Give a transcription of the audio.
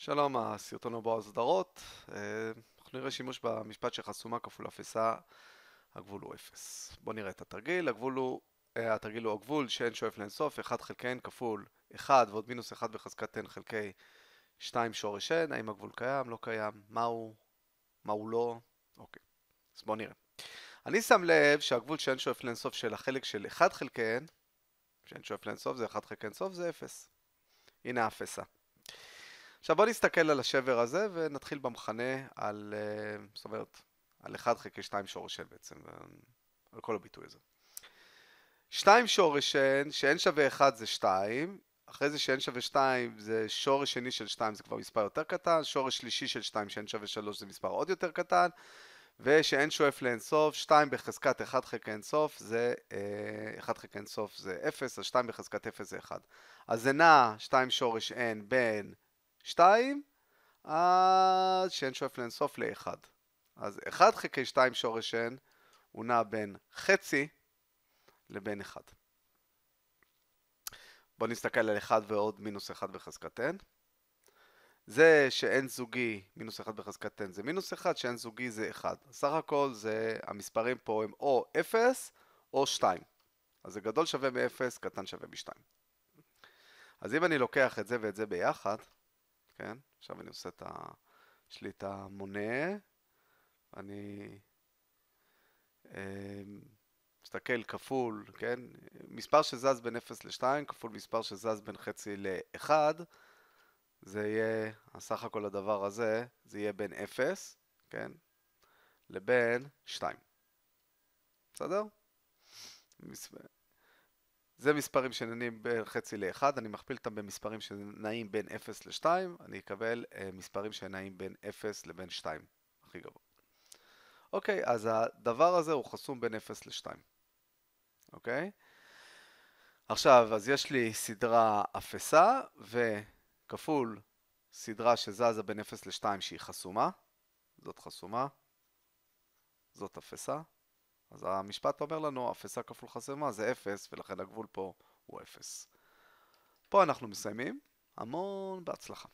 שלום, הסרטון הוא בו הסדרות. אה, אנחנו נראה שימוש במשפט שחסומה כפול אפסה, הגבול הוא אפס. בואו נראה את התרגיל. הגבול הוא, אה, התרגיל הוא הגבול שאין שואף לאינסוף, 1 חלקי n כפול 1 ועוד מינוס 1 בחזקת n חלקי 2 שורש n. האם הגבול קיים? לא קיים? מה הוא? מה הוא לא? אוקיי. אז בואו נראה. אני שם לב שהגבול שאין שואף לאינסוף של החלק של 1 חלקי n, שאין שואף לאינסוף זה 1 חלקי אינסוף זה 0. הנה האפסה. עכשיו בוא נסתכל על השבר הזה ונתחיל במכנה על, אה, זאת אומרת, על 1 חלקי 2 שורש n בעצם, על כל הביטוי הזה. 2 שורש n, שn שווה 1 זה 2, אחרי זה שn שווה 2 זה שורש שני של 2 זה כבר מספר יותר קטן, שורש שלישי של 2 שn שווה 3 זה מספר עוד יותר קטן, ושn שואף לאינסוף, 2 בחזקת 1 חלקי אינסוף זה, 1 אה, חלקי אינסוף זה 0, אז 2 בחזקת 0 זה 1. אז זה נע 2 שורש n בין 2, אז שאין שואף לאינסוף ל-1. אז 1 חלקי 2 שורש n הוא נע בין חצי לבין 1. בואו נסתכל על 1 ועוד מינוס 1 בחזקת n. זה שאין זוגי מינוס 1 בחזקת n זה מינוס 1, שאין זוגי זה 1. סך הכל זה, המספרים פה הם או 0 או 2. אז זה גדול שווה מ-0, קטן שווה מ-2. אז אם אני לוקח את זה ואת זה ביחד, כן? עכשיו אני עושה את ה... יש לי את המונה, אני אה, אמ, מסתכל כפול, כן? מספר שזז בין 0 ל-2 כפול מספר שזז בין חצי ל-1, זה יהיה, הסך הכל הדבר הזה, זה יהיה בין 0, כן? לבין 2. בסדר? זה מספרים שנעים בין חצי ל-1, אני מכפיל אותם במספרים שנעים בין 0 ל-2, אני אקבל uh, מספרים שנעים בין 0 לבין 2, הכי גבוה. אוקיי, אז הדבר הזה הוא חסום בין 0 ל-2, אוקיי? עכשיו, אז יש לי סדרה אפסה וכפול סדרה שזזה בין 0 ל-2 שהיא חסומה, זאת חסומה, זאת אפסה, אז המשפט אומר לנו, אפסה כפול חסימה זה אפס, ולכן הגבול פה הוא אפס. פה אנחנו מסיימים, המון בהצלחה.